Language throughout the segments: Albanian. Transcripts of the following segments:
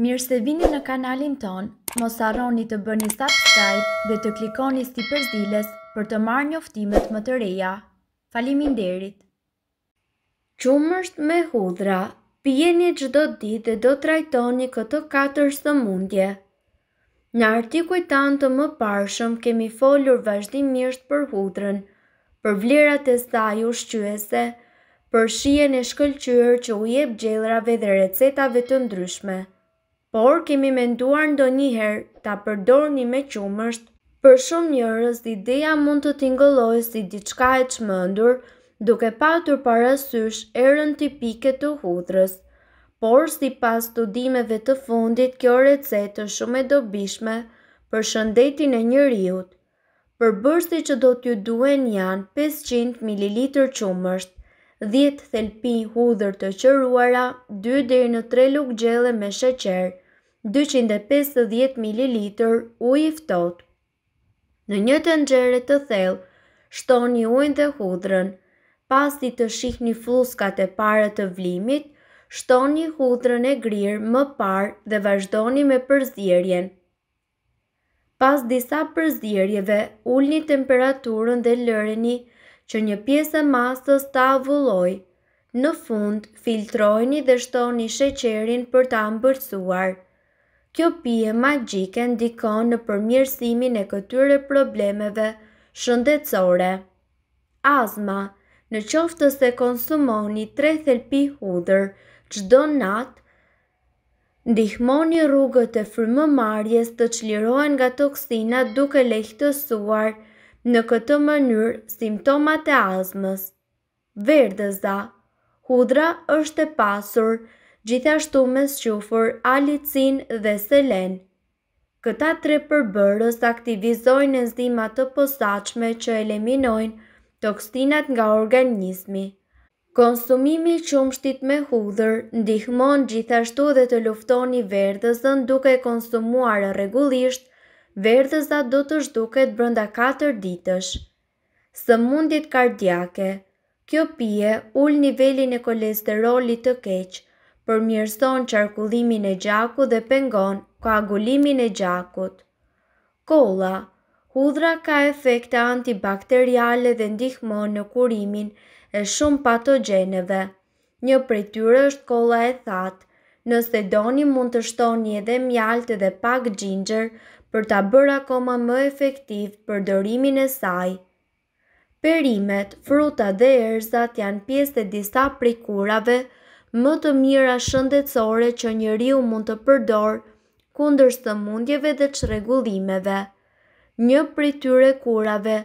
Mirë se vini në kanalin ton, mos arroni të bëni subscribe dhe të klikoni si përzilës për të marrë njoftimet më të reja. Falimin derit! Qumërsht me hudra, pjeni gjdo dit dhe do trajtoni këto 4 së mundje. Në artikuj tanë të më parshëm kemi folur vazhdimisht për hudrën, për vlerat e saj u shqyese, për shien e shkëllqyër që u jep gjellrave dhe recetave të ndryshme por kemi menduar ndonjëherë ta përdorni me qumësht. Për shumë njerëz ideja mund të tingëllojë si diçka e çmendur, duke patur parasysh erën tipike të hudrës. Por si pas studimeve të fundit, kjo recetë është shumë e dobishme për shëndetin e njëriut. Për bërsi që do t'ju duen janë 500 ml qumësht, 10 thelpi hudrë të qëruara, 2 në 3 lukë gjele me sheqerë, 250 ml ujë i Në një tenxhere të thellë, shtoni ujin dhe hudrën. Pasi të shihni fluskat e para të vlimit, shtoni hudrën e grirë më parë dhe vazhdoni me përzierjen. Pas disa përzierjeve, ulni temperaturën dhe lëreni që një pjesë e masës ta avulloj. Në fund, filtrojni dhe shtoni sheqerin për ta mbërësuar. Kjo pije magjike ndikon në përmjërsimin e këtyre problemeve shëndetësore. Azma, në qoftë se konsumoni tre thelpi hudër, qdo natë, ndihmoni rrugët e frymëmarrjes të çlirohen nga toksina duke lehtësuar në këtë mënyrë simptomat e azmës. Verdëza, hudra është e pasur, nështë gjithashtu me shqufër, alicin dhe selen. Këta tre përbërës aktivizojnë enzimat të posaqme që eliminojnë toksinat nga organismi. Konsumimi qumshtit me hudhër ndihmon gjithashtu dhe të luftoni verdhëzën duke konsumuar regullisht, verdhësat do të shduket brënda 4 ditësh. Së mundit kardiake Kjo pje ull nivelin e kolesterolit të keqë, përmjërston qarkullimin e gjaku dhe pengon koagulimin e gjakut. Kolla Hudra ka efekte antibakteriale dhe ndihmon në kurimin e shumë patogjeneve. Një prej tyre është kolla e thatë. Nëse doni mund të shtoni edhe mjaltë dhe pak gjingjer për ta bërë akoma më efektiv për dërimin e saj. Perimet, fruta dhe erzat janë pjesë e disa prej kurave më të mira shëndetësore që një riu mund të përdor kundër së mundjeve dhe që regullimeve. Një prej tyre kurave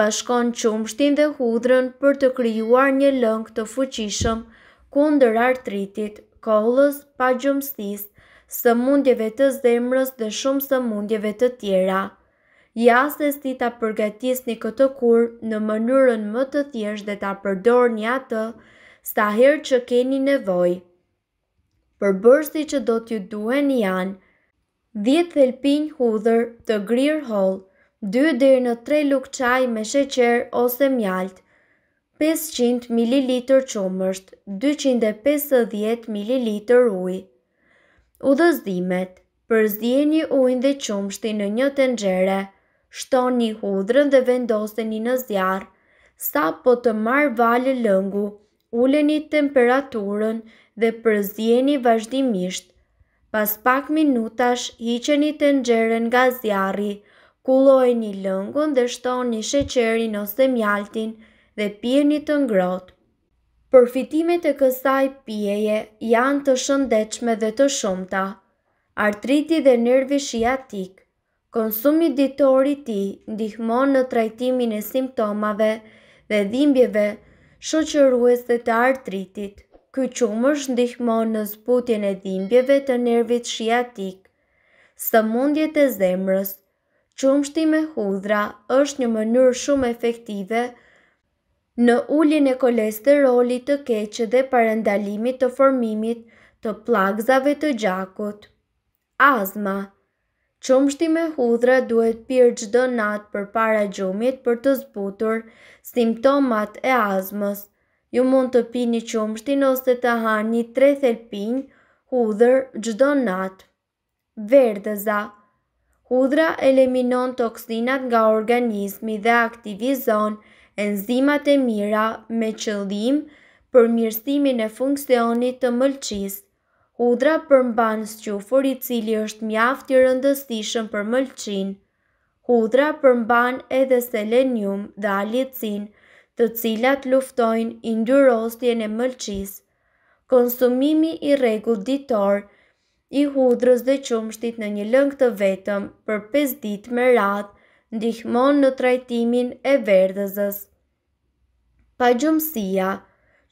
bashkon qumshtin dhe hudrën për të kryuar një lëng të fuqishëm kundër artritit, kollës, pa gjumstis, së mundjeve të zemrës dhe shumë së mundjeve të tjera. Ja se si të përgatis një këtë kur në mënyrën më të thjesht dhe të përdor një atë, sta herë që keni nevoj. Për bërsi që do t'ju duhen janë, 10 thelpin hudhër të grir hol, 2 dhe në 3 luk qaj me sheqer ose mjalt, 500 ml qumësht, 250 ml uj. U dhe zdimet, për dhe qumështi në një tengjere, shtoni hudhërën dhe vendoseni në zjarë, sa po të marë valë lëngu, uleni temperaturën dhe përzjeni vazhdimisht. Pas pak minutash, hiqeni të nxeren nga zjarri, kullojeni lëngun dhe shton një sheqerin ose mjaltin dhe pjeni të ngrot. Përfitimet e kësaj pjeje janë të shëndechme dhe të shumta. Artriti dhe nervi shiatik, konsumi ditori ti ndihmon në trajtimin e simptomave dhe dhimbjeve shoqërues dhe të artritit. Ky qumësh ndihmon në zbutjen e dhimbjeve të nervit shiatik. Së mundjet e zemrës, qumështi me hudra është një mënyrë shumë efektive në ullin e kolesterolit të keqë dhe parendalimit të formimit të plakzave të gjakut. Azma Qomështi me hudra duhet pyrë gjdo natë për para gjumit për të zbutur simptomat e azmës. Ju mund të pini qomështi ose të hanë një tre thelpin hudrë gjdo natë. Verdeza Hudra eliminon toksinat nga organismi dhe aktivizon enzimat e mira me qëllim për mirësimin e funksionit të mëlqistë. Hudra përmban squfur i cili është mjaft i rëndësishëm për mëlçin. Hudra përmban edhe selenium dhe alicin, të cilat luftojnë indyrostjen e mëlçisë. Konsumimi i rregullt ditor i hudrës dhe qumshtit në një lëngë të vetëm për 5 ditë me radhë ndihmon në trajtimin e verdhëzës. Pa gjumësia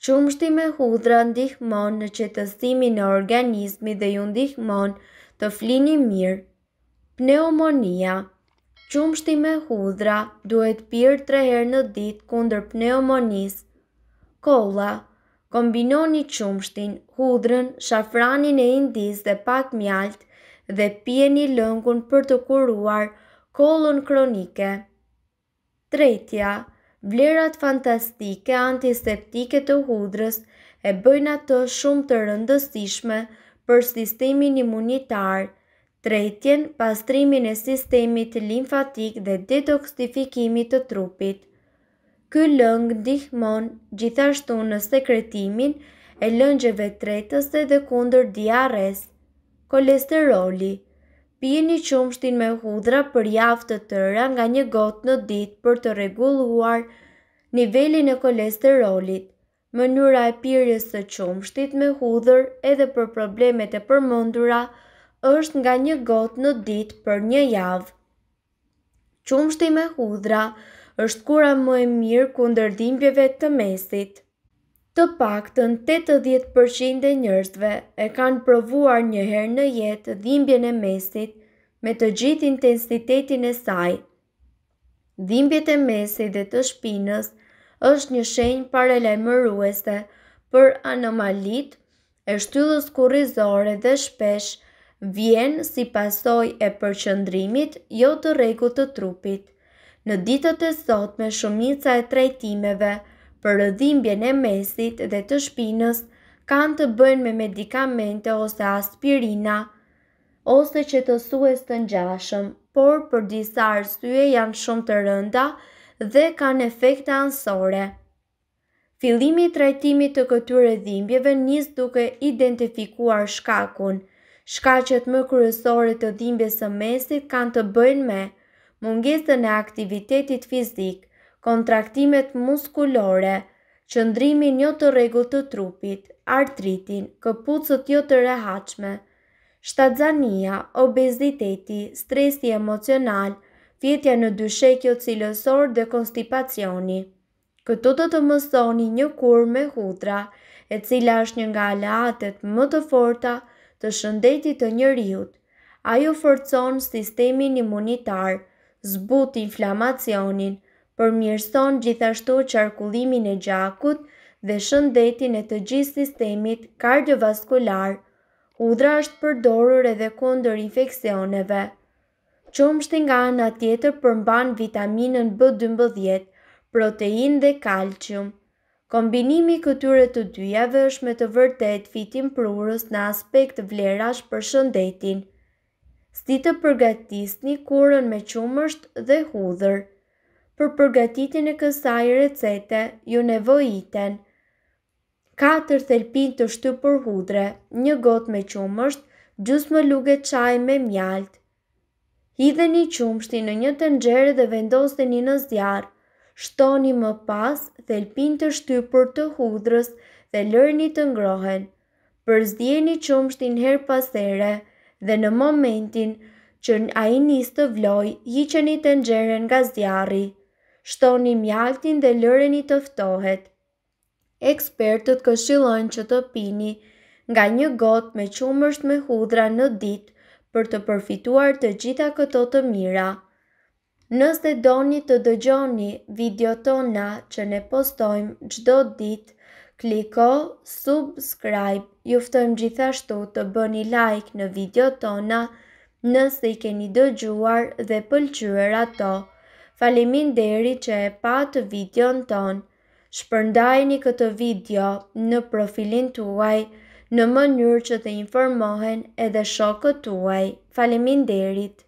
Qumështi me hudra ndihmon në qetësimin në organizmi dhe ju ndihmon të flini mirë. Pneumonia Qumështi me hudra duhet pyrë tre herë në ditë kundër pneumonis. Kolla Kombinoni qumështin, hudrën, shafranin e indiz dhe pak mjaltë dhe pjeni lëngun për të kuruar kolon kronike. Tretja vlerat fantastike antiseptike të hudrës e bëjnë ato shumë të rëndësishme për sistemin imunitar, tretjen, pastrimin e sistemit limfatik dhe detoksifikimit të trupit. Ky lëng ndihmon gjithashtu në sekretimin e lëngjeve tretëse dhe kundër diares, kolesteroli pini qumshtin me hudra për javë të tëra nga një gotë në ditë për të regulluar nivelin e kolesterolit. Mënyra e pirjes të qumshtit me hudhër edhe për problemet e përmëndura është nga një gotë në ditë për një javë. Qumshti me hudhra është kura më e mirë kundër dhimbjeve të mesit. Të pak të në 80% e njerëzve e kanë provuar njëherë në jetë dhimbjen e mesit me të gjitë intensitetin e saj. Dhimbjet e mesit dhe të shpinës është një shenjë parele mëruese për anomalit e shtyllës kurizore dhe shpesh vjen si pasoj e përqëndrimit jo të regu të trupit. Në ditët e sot me shumica e trejtimeve, për rëdhimbje e mesit dhe të shpinës kanë të bëjnë me medikamente ose aspirina ose që të sues të njashëm, por për disa arsye janë shumë të rënda dhe kanë efekte ansore. Filimi i trajtimit të këtyre dhimbjeve nis duke identifikuar shkakun. Shkaqet më kryesore të dhimbjes së mesit kanë të bëjnë me mungesën e aktivitetit fizik, kontraktimet muskulore, qëndrimi një të regull të trupit, artritin, këpucët jo të rehaqme, shtadzania, obeziteti, stresi emocional, fjetja në dyshekjo cilësor dhe konstipacioni. Këtu të të mësoni një kur me hudra, e cila është një nga alatet më të forta të shëndetit të njëriut, a ju forcon sistemin imunitar, zbut inflamacionin, përmirëson gjithashtu qarkullimin e gjakut dhe shëndetin e të gjithë sistemit kardiovaskular. Udra është përdorur edhe kundër infeksioneve. Qumshti nga ana tjetër përmban vitaminën B12, protein dhe kalcium. Kombinimi këtyre të dyjave është me të vërtet fitim prurës në aspekt vlerash për shëndetin. Si të përgatisni kurën me qumësht dhe hudhër për përgatitin e kësaj recete ju nevojiten. 4 thelpin të shtu për hudre, një got me qumësht, gjus më luge qaj me mjalt. Hidhe një qumështi në një të nxere dhe vendoste një në zjarë. Shtoni më pas thelpin të shtypur të hudrës dhe lërni të ngrohen. Përzdjeni qumështin her pasere dhe në momentin që a i të vloj, hiqeni të nxeren nga zjarëi shtoni mjaltin dhe lëreni të ftohet. Ekspertët këshilojnë që të pini nga një gotë me qumërsht me hudra në dit për të përfituar të gjitha këto të mira. Nësë dhe doni të dëgjoni video tona që ne postojmë gjdo dit, kliko subscribe, juftojmë gjithashtu të bëni like në video tona nësë dhe i keni dëgjuar dhe pëlqyër ato falimin deri që e pa të videon tonë. Shpërndajni këtë video në profilin tuaj në mënyrë që të informohen edhe shokët tuaj. Falimin derit.